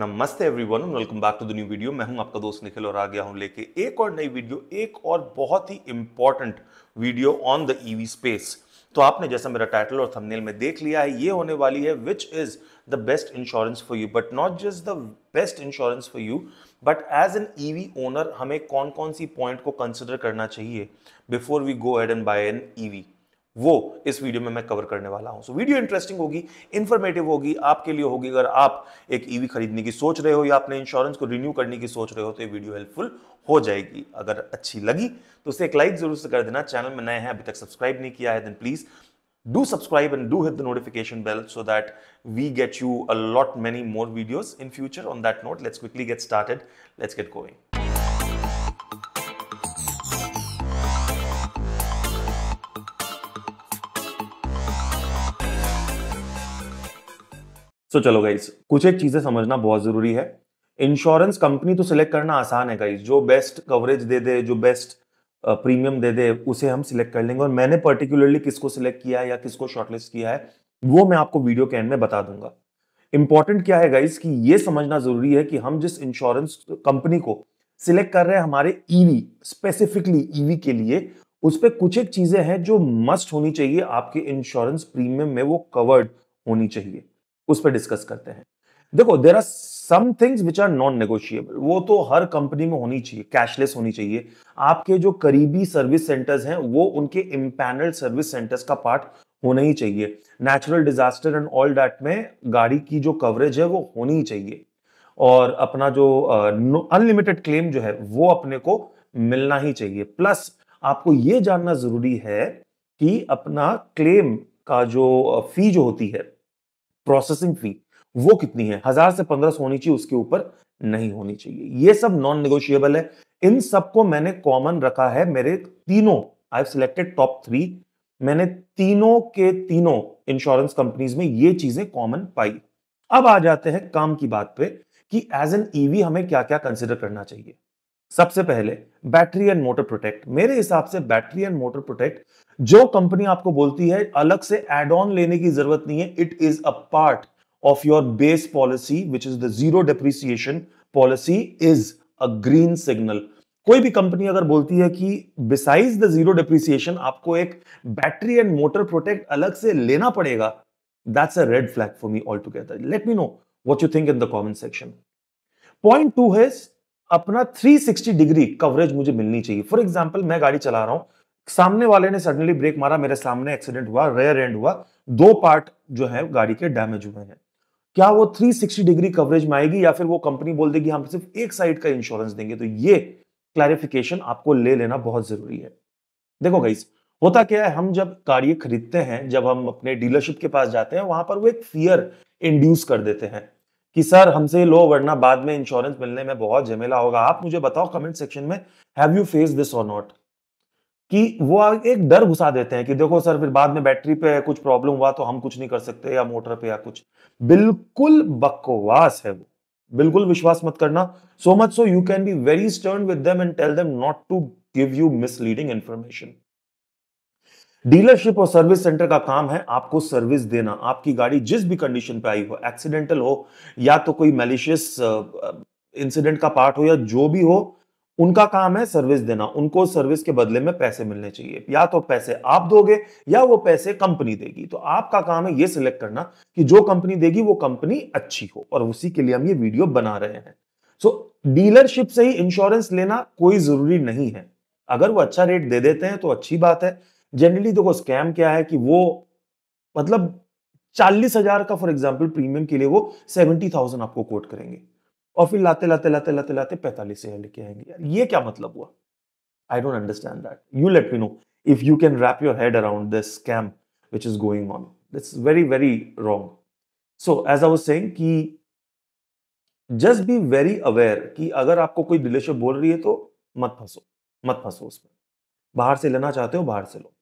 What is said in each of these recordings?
नमस्ते everyone welcome back to the new video मैं हूं आपका दोस्त निखिल और आ गया हूं लेके एक और नई वीडियो एक और बहुत ही important video on the EV space तो आपने जैसा मेरा टाइटल और थंबनेल में देख लिया है ये होने वाली है which is the best insurance for you but not just the best insurance for you but as an EV owner हमें कौन कौन सी पॉइंट को कंसिडर करना चाहिए before we go add and buy an EV वो इस वीडियो में मैं कवर करने वाला हूं सो so, वीडियो इंटरेस्टिंग होगी इन्फॉर्मेटिव होगी आपके लिए होगी अगर आप एक ईवी e खरीदने की सोच रहे हो या अपने इंश्योरेंस को रिन्यू करने की सोच रहे हो तो ये वीडियो हेल्पफुल हो जाएगी अगर अच्छी लगी तो उसे एक लाइक जरूर से कर देना चैनल में नए हैं अभी तक सब्सक्राइब नहीं किया है then please do subscribe and do hit the notification bell so that we get you a lot many more videos in future on that note let's quickly get started let's get going so so, चलो guys कुछ एक चीजें समझना बहुत जरूरी है insurance company तो select करना आसान है गाइस जो बेस्ट कवरेज दे दे जो बेस्ट प्रीमियम दे दे उसे हम सिलेक्ट कर लेंगे और मैंने पर्टिकुलरली किसको सिलेक्ट किया है या किसको शॉर्टलिस्ट किया है वो मैं आपको वीडियो के एंड में बता दूंगा इंपॉर्टेंट क्या है गाइस कि ये समझना जरूरी है कि हम जिस इंश्योरेंस कंपनी को सिलेक्ट कर रहे हैं हमारे ईवी स्पेसिफिकली ईवी के लिए उस पर कुछ एक चीजें हैं जो मस्ट होनी चाहिए आपके इंश्योरेंस प्रीमियम में वो कवर्ड होनी चाहिए उस पर डिस्कस करते हैं देखो there are some things which are non negotiable वो तो हर कंपनी में होनी चाहिए कैशलेस होनी चाहिए आपके जो करीबी सर्विस सेंटर्स हैं वो उनके इम्पैनल सर्विस सेंटर्स का पार्ट होना ही चाहिए natural disaster and all that में गाड़ी की जो कवरेज है वो होनी ही चाहिए और अपना जो अनलिमिटेड uh, क्लेम जो है वो अपने को मिलना ही चाहिए प्लस आपको ये जानना जरूरी है कि अपना क्लेम का जो फी जो होती है प्रोसेसिंग फी वो कितनी है हजार से पंद्रह सौ होनी चाहिए उसके ऊपर नहीं होनी चाहिए ये सब नॉन निगोशिएबल है इन सबको मैंने कॉमन रखा है मेरे तीनों आई सिलेक्टेड टॉप थ्री मैंने तीनों के तीनों इंश्योरेंस कंपनीज में ये चीजें कॉमन पाई अब आ जाते हैं काम की बात पे कि एज एन ईवी हमें क्या क्या कंसिडर करना चाहिए सबसे पहले बैटरी एंड मोटर प्रोटेक्ट मेरे हिसाब से बैटरी एंड मोटर प्रोटेक्ट जो कंपनी आपको बोलती है अलग से एड ऑन लेने की जरूरत नहीं है it is a part of your base policy which is the zero depreciation policy is a green signal कोई भी कंपनी अगर बोलती है कि बिसाइज द जीरो डेप्रिसिएशन आपको एक बैटरी एंड मोटर प्रोटेक्ट अलग से लेना पड़ेगा that's a red flag for me all together let me know what you think in the comment section point two है अपना 360 डिग्री कवरेज मुझे मिलनी चाहिए फॉर एग्जाम्पल मैं गाड़ी चला रहा हूं सामने वाले ने सडनली ब्रेक मारा मेरे सामने एक्सीडेंट हुआ रेयर एंड हुआ दो पार्ट जो है गाड़ी के डैमेज हुए हैं क्या वो 360 डिग्री कवरेज में आएगी या फिर वो कंपनी बोल देगी हम सिर्फ एक साइड का इंश्योरेंस देंगे तो ये क्लैरिफिकेशन आपको ले लेना बहुत जरूरी है देखो गाइस होता क्या है हम जब गाड़ी खरीदते हैं जब हम अपने डीलरशिप के पास जाते हैं वहां पर वो एक फियर इंड्यूस कर देते हैं कि सर हमसे लो वरना बाद में इंश्योरेंस मिलने में बहुत झमेला होगा आप मुझे बताओ कमेंट सेक्शन में हैव यू फेस दिस और नॉट कि वो एक डर घुसा देते हैं कि देखो सर फिर बाद में बैटरी पे कुछ प्रॉब्लम हुआ तो हम कुछ नहीं कर सकते या मोटर पे या कुछ बिल्कुल बकवास है वो बिल्कुल विश्वास मत करना so much so you can be very stern with them and tell them not to give you misleading information dealership और सर्विस सेंटर का काम है आपको सर्विस देना आपकी गाड़ी जिस भी कंडीशन पे आई हो एक्सीडेंटल हो या तो कोई मेलिशियस इंसिडेंट का पार्ट हो या जो भी हो उनका काम है सर्विस देना उनको सर्विस के बदले में पैसे मिलने चाहिए या तो पैसे आप दोगे या वो पैसे कंपनी देगी तो आपका काम है ये सिलेक्ट करना कि जो कंपनी देगी वो कंपनी अच्छी हो और उसी के लिए हम ये वीडियो बना रहे हैं सो so, डीलरशिप से ही इंश्योरेंस लेना कोई जरूरी नहीं है अगर वो अच्छा रेट दे देते हैं तो अच्छी बात है जनरली देखो स्कैम क्या है कि वो मतलब चालीस हजार का फॉर एग्जाम्पल प्रीमियम के लिए वो सेवेंटी थाउजेंड आपको कोट करेंगे और फिर लाते लाते लाते लाते लाते पैंतालीस हजार लेके आएंगे यार ये क्या मतलब हुआ I don't understand that you let me know if you can wrap your head around this scam which is going on it's very very wrong so as I was saying कि जस्ट बी वेरी अवेयर कि अगर आपको कोई dealership बोल रही है तो मत फंसो मत फंसो उसमें बाहर से लेना चाहते हो बाहर से लो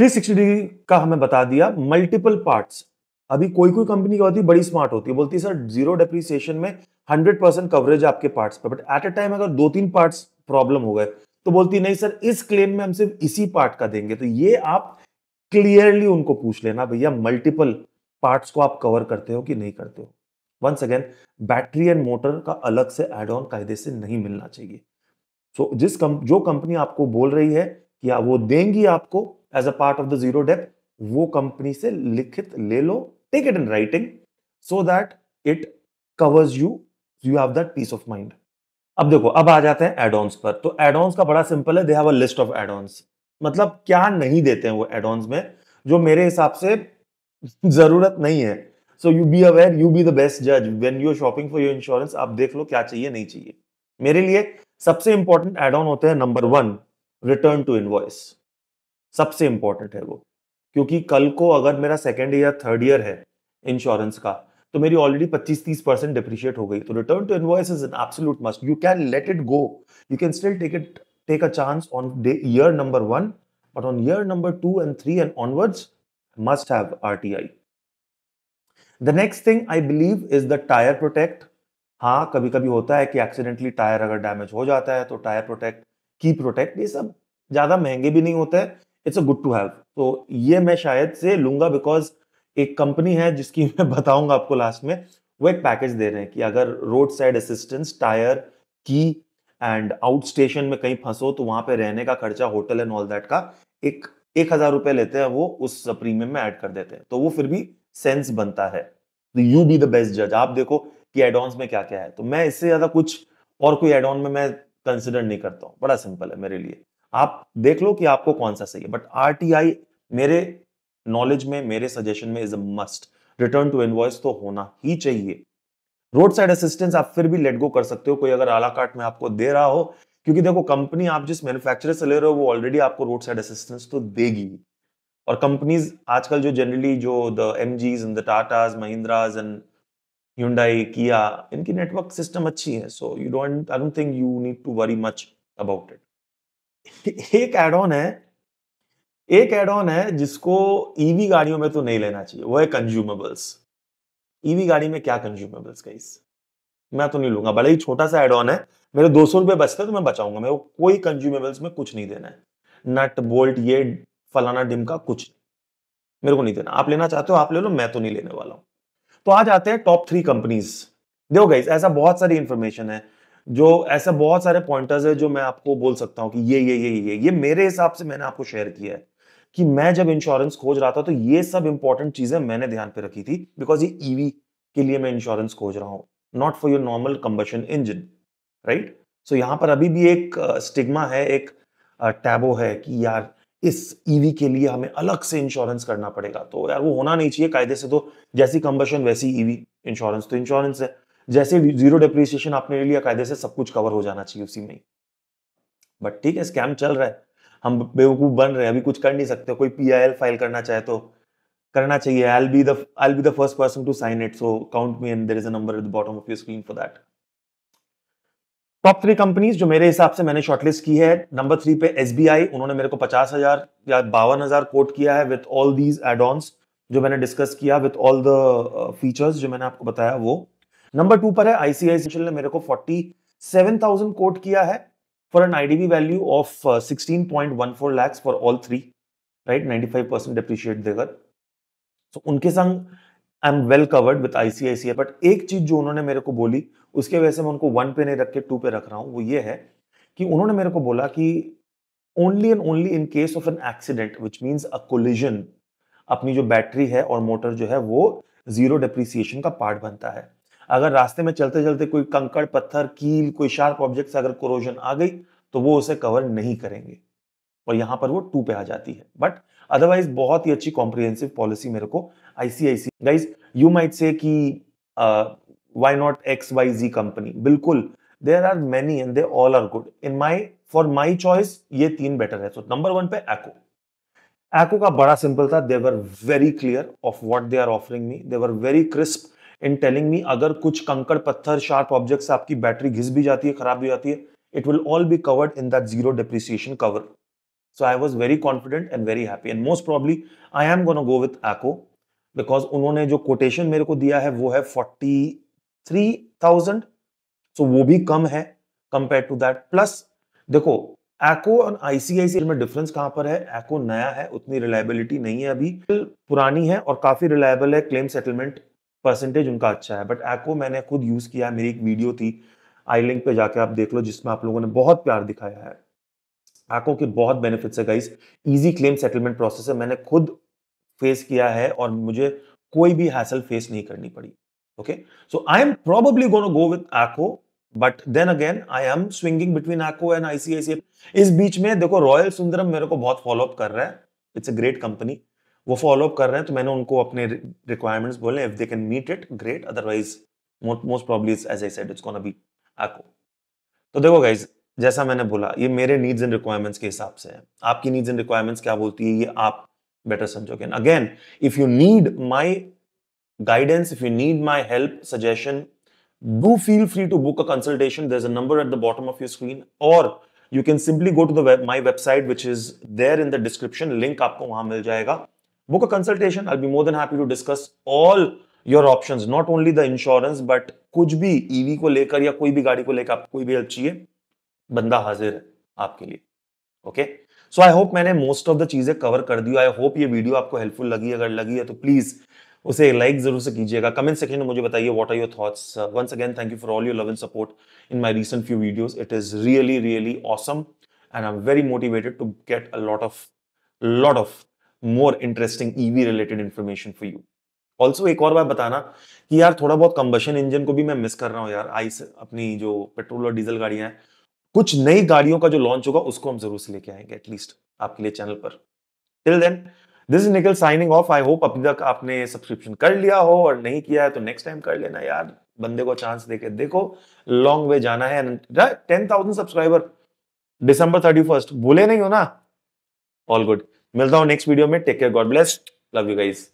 360 डिग्री का हमें बता दिया मल्टीपल पार्ट्स अभी कोई कोई कंपनी क्या होती है बड़ी स्मार्ट होती है बोलती है सर जीरो डेप्रीसिएशन में हंड्रेड परसेंट कवरेज आपके पार्ट्स पर बट एट अ टाइम अगर दो तीन पार्ट्स प्रॉब्लम हो गए तो बोलती नहीं सर इस क्लेम में हम सिर्फ इसी पार्ट का देंगे तो ये आप क्लियरली उनको पूछ लेना भैया मल्टीपल पार्ट्स को आप कवर करते हो कि नहीं करते हो once again battery and motor का अलग से एड ऑन कायदे से नहीं मिलना चाहिए सो so, जिस कम, जो कंपनी आपको बोल रही है कि वो देंगी आपको as a part of the zero dep वो कंपनी से लिखित ले लो take it in writing so that it covers you so you have that peace of mind अब देखो अब आ जाते हैं एड पर तो एड का बड़ा सिंपल है they have a list of add मतलब क्या नहीं देते हैं वो एड में जो मेरे हिसाब से जरूरत नहीं है so you be aware you be the best जज when you are shopping for your insurance आप देख लो क्या चाहिए नहीं चाहिए मेरे लिए सबसे इंपॉर्टेंट एडोन होते हैं number one return to invoice सबसे इंपॉर्टेंट है वो क्योंकि कल को अगर मेरा सेकेंड ईयर थर्ड ईयर है इंश्योरेंस का तो मेरी ऑलरेडी 25-30 परसेंट डिप्रिशिएट हो गई तो return to invoice is an absolute must you can let it go you can still take it take a chance on day year number one but on year number two and three and onwards must have RTI. The next thing I believe is the tyre protect हाँ कभी कभी होता है कि accidentally tyre अगर damage हो जाता है तो टायर प्रोटेक्ट की प्रोटेक्ट ये सब ज्यादा महंगे भी नहीं होते it's a good to have तो ये मैं शायद से लूंगा बिकॉज एक कंपनी है जिसकी मैं बताऊंगा आपको लास्ट में वो एक पैकेज दे रहे हैं कि अगर रोड साइड असिस्टेंस टायर की एंड आउट स्टेशन में कहीं फंसो तो वहां पे रहने का खर्चा होटल एंड ऑल दैट का एक एक हजार रुपए लेते हैं वो उस प्रीमियम में ऐड कर देते हैं तो वो फिर भी सेंस बनता है यू बी द बेस्ट जज आप देखो कि एडॉन्स में क्या क्या है तो मैं इससे ज्यादा कुछ और कोई एडॉन में मैं कंसिडर नहीं करता हूँ बड़ा सिंपल है मेरे लिए आप देख लो कि आपको कौन सा सही है बट आर मेरे नॉलेज में मेरे सजेशन में is a must return to invoice तो होना ही चाहिए रोड साइड असिस्टेंस आप फिर भी लेट गो कर सकते हो कोई अगर आला काट में आपको दे रहा हो क्योंकि देखो कंपनी आप जिस मैन्युफैक्चर से ले रहे हो वो ऑलरेडी आपको रोड साइड असिस्टेंस तो देगी और कंपनीज आजकल जो जनरली जो the M Gs in the Tatas Mahindras and Hyundai Kia इनकी नेटवर्क सिस्टम अच्छी है so you don't I don't think you need to worry much about it एक एड ऑन है एक एड ऑन है जिसको ईवी e गाड़ियों में तो नहीं लेना चाहिए वो है कंज्यूमेबल्स ईवी e गाड़ी में क्या कंज्यूमेबल्स का मैं तो नहीं लूंगा बड़ा ही छोटा सा एड ऑन है मेरे दो सौ रुपए बचते तो मैं बचाऊंगा मेरे कोई कंज्यूमेबल्स में कुछ नहीं देना है नट बोल्ट ये फलाना डिम का कुछ मेरे को नहीं देना आप लेना चाहते हो आप ले लो मैं तो नहीं लेने वाला हूं तो आज आते हैं टॉप थ्री कंपनीज देखो गाइज ऐसा बहुत सारी इंफॉर्मेशन है जो ऐसे बहुत सारे पॉइंटर्स है जो मैं आपको बोल सकता हूं कि ये ये ये ये ये मेरे हिसाब से मैंने आपको शेयर किया है कि मैं जब इंश्योरेंस खोज रहा था तो ये सब इंपॉर्टेंट चीजें मैंने ध्यान पे रखी थी बिकॉज ये ईवी e के लिए मैं इंश्योरेंस खोज रहा हूँ not for your normal combustion engine right so यहां पर अभी भी एक स्टिग्मा है एक टैबो है कि यार इस ईवी e के लिए हमें अलग से इंश्योरेंस करना पड़ेगा तो यार वो होना नहीं चाहिए कायदे से तो जैसी कंबेशन वैसी ईवी e इंश्योरेंस तो इंश्योरेंस है जैसे जीरो डेप्रिसिएशन आपने ले लिया कायदे से सब कुछ कवर हो जाना चाहिए उसी में बट ठीक है स्कैम चल रहा है हम बेवकूफ बन रहे हैं अभी कुछ कर नहीं सकते कोई पी फाइल करना चाहे तो करना चाहिए I'll be the I be the first person to sign it so count me and there is a number at the bottom of your screen for that top three companies जो मेरे हिसाब से मैंने shortlist की है number three पे S उन्होंने मेरे को पचास हजार या बावन हजार कोट किया है with all these add ons जो मैंने डिस्कस किया विथ ऑल द फीचर्स जो मैंने आपको बताया वो नंबर टू पर है आईसीआईसीआई ने मेरे को 47,000 कोट किया है for an IDV value of 16.14 lakhs for all three right 95 percent depreciate देकर सो उनके संग I am well covered with ICICI but एक चीज जो उन्होंने मेरे को बोली उसके वजह से मैं उनको वन पे नहीं रख के टू पे रख रहा हूँ वो ये है कि उन्होंने मेरे को बोला कि only and only in case of an accident which means a collision अपनी जो बैटरी है और मोटर जो है वो जीरो डिप्रिसिएशन का पार्ट बनता है अगर रास्ते में चलते चलते कोई कंकड़ पत्थर कील कोई शार्प ऑब्जेक्ट से अगर कोरोजन आ गई तो वो उसे कवर नहीं करेंगे और यहाँ पर वो टू पे आ जाती है बट अदरवाइज बहुत ही अच्छी कॉम्प्रिहेंसिव पॉलिसी मेरे को ICIC guys you might say कि why not X Y Z company बिल्कुल there are many and they all are good in my for my choice ये तीन बेटर है सो नंबर वन पे एको एको का बड़ा सिंपल था they were very clear of what they are offering me they were very crisp in telling me अगर कुछ कंकड़ पत्थर शार्प ऑब्जेक्ट से आपकी बैटरी घिस भी जाती है खराब भी जाती है it will all be covered in that zero depreciation cover so I was very confident and very happy and most probably I am gonna go with echo because उन्होंने जो कोटेशन मेरे को दिया है वो है फोर्टी थ्री थाउजेंड सो वो भी कम है कंपेयर टू दैट प्लस देखो एको और आईसीआईसी में डिफरेंस कहां पर है एको नया है उतनी रिलायबिलिटी नहीं है अभी पुरानी है और काफी रिलायबल है क्लेम सेटलमेंट परसेंटेज उनका अच्छा है बट एको मैंने खुद यूज़ किया है मेरी एक वीडियो थी आई लिंक पे जाके आप देख लो जिसमें आप लोगों ने बहुत प्यार दिखाया है एको के बहुत बेनिफिट्स है guys easy claim settlement process है मैंने खुद फेस किया है और मुझे कोई भी हैसल फेस नहीं करनी पड़ी okay so I am probably gonna go with Acko but then again I am swinging between Acko and ICICI इस बीच में देखो रॉयल सुंदरम मेरे को बहुत फॉलोअप कर रहा है इट्स अ ग्रेट कंपनी वो फॉलोअप कर रहे हैं तो मैंने उनको अपने रिक्वायरमेंट्स बोले if they can meet it great otherwise most probably as I said it's be Acko तो देखो गाइज जैसा मैंने बोला ये मेरे नीड्स एंड रिक्वायरमेंट्स के हिसाब से है आपकी नीड्स एंड रिक्वायरमेंट्स क्या बोलती है ये आप बेटर समझोगे again if you need my guidance if you need my help suggestion do feel free to book a consultation there is a number at the bottom of your screen और you can simply go to the my website which is there in the description link आपको वहां मिल जाएगा book a consultation. I'll be more than happy to discuss all your options not only the insurance but कुछ भी EV e को लेकर या कोई भी गाड़ी को लेकर aapko कोई भी help chahiye बंदा हाजिर है आपके लिए okay so i hope maine most of the चीजें कवर कर di I hope ye video आपको हेल्पफुल लगी अगर लगी है तो प्लीज उसे लाइक जरूर से कीजिएगा कमेंट सेक्शन में मुझे बताइए what are your thoughts once again thank you for all your love and support in my recent few videos it is really really awesome and I am very motivated to get a lot of lot of more interesting EV related information for you also एक और बात बताना कि यार थोड़ा बहुत combustion engine को भी मैं मिस कर रहा हूँ यार आई अपनी जो पेट्रोल और डीजल गाड़ियां हैं कुछ नई गाड़ियों का जो लॉन्च होगा उसको हम जरूर से लेके आएंगे एटलीस्ट आपके लिए चैनल पर till then this Nikhil signing off I hope अभी तक आपने सब्सक्रिप्शन कर लिया हो और नहीं किया है तो नेक्स्ट टाइम कर लेना यार बंदे को चांस देके देखो लॉन्ग वे जाना है ten thousand subscriber December thirty first भूले नहीं हो ना ऑल गुड मिलता हूँ नेक्स्ट वीडियो में take care God bless love you guys